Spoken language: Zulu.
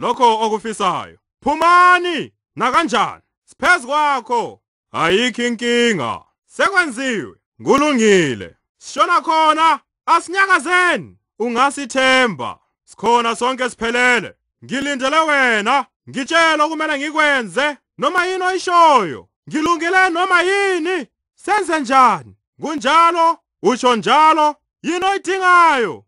lokho okufisayo phumani nakanjani siphezulu kwakho ayikho inkinga sekwenziwe kulungile sishona khona asinyakazeni ungasithemba sikhona sonke siphelele ngilindele wena ngitshela okumele ngikwenze noma yini oyishoyo ngilungele noma yini senze njani kunjalo usho njalo yini oyidingayo